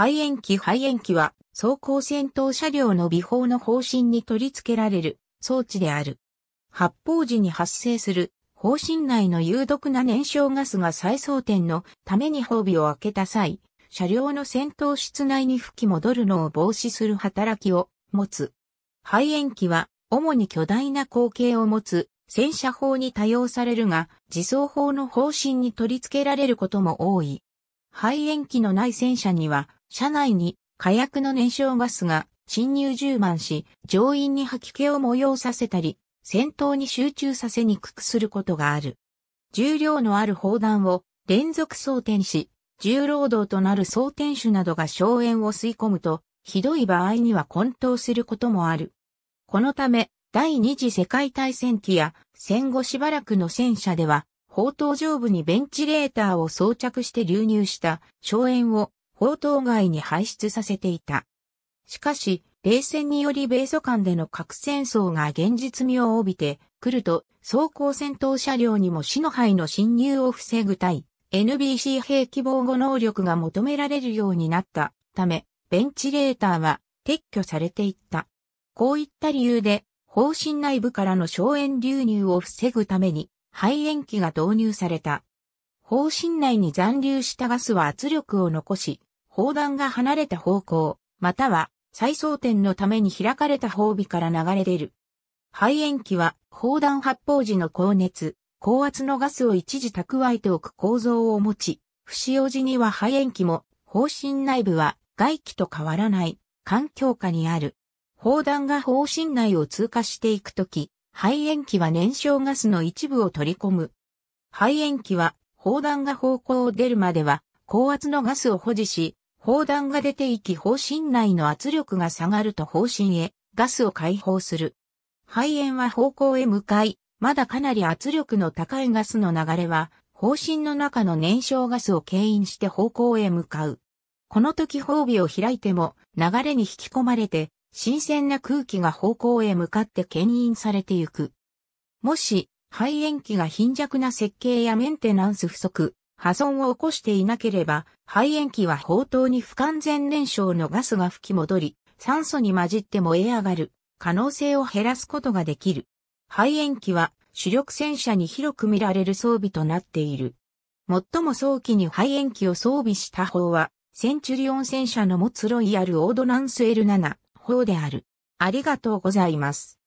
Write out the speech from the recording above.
肺炎機肺炎機は、走行戦闘車両の尾砲の方針に取り付けられる装置である。発砲時に発生する方針内の有毒な燃焼ガスが再装填のために褒美を開けた際、車両の戦闘室内に吹き戻るのを防止する働きを持つ。肺炎機は主に巨大な口径を持つ戦車砲に多用されるが、自走砲の方針に取り付けられることも多い。肺炎機のない戦車には車内に火薬の燃焼ガスが侵入充満し、乗員に吐き気を催させたり、戦闘に集中させにくくすることがある。重量のある砲弾を連続装填し、重労働となる装填手などが硝煙を吸い込むと、ひどい場合には混沌することもある。このため、第二次世界大戦期や戦後しばらくの戦車では、砲塔上部にベンチレーターを装着して流入した硝煙を砲塔外に排出させていた。しかし、冷戦により米ソ間での核戦争が現実味を帯びてくると、装甲戦闘車両にも死の灰の侵入を防ぐ対 NBC 兵器防護能力が求められるようになったため、ベンチレーターは撤去されていった。こういった理由で、方針内部からの荘園流入を防ぐために、肺炎機が導入された。方針内に残留したガスは圧力を残し、砲弾が離れた方向、または再装填のために開かれた褒尾から流れ出る。肺炎器は砲弾発砲時の高熱、高圧のガスを一時蓄えておく構造を持ち、不使用時には肺炎器も方針内部は外気と変わらない環境下にある。砲弾が方針内を通過していくとき、肺炎器は燃焼ガスの一部を取り込む。肺炎器は砲弾が方向を出るまでは高圧のガスを保持し、砲弾が出ていき砲身内の圧力が下がると砲身へガスを解放する。肺炎は方向へ向かい、まだかなり圧力の高いガスの流れは、方針の中の燃焼ガスを牽引して方向へ向かう。この時褒美を開いても流れに引き込まれて新鮮な空気が方向へ向かって牽引されてゆく。もし肺炎期が貧弱な設計やメンテナンス不足、破損を起こしていなければ、肺炎期は砲塔に不完全燃焼のガスが吹き戻り、酸素に混じって燃え上がる可能性を減らすことができる。肺炎期は主力戦車に広く見られる装備となっている。最も早期に肺炎期を装備した砲は、センチュリオン戦車の持つロイヤルオードナンス L7 砲である。ありがとうございます。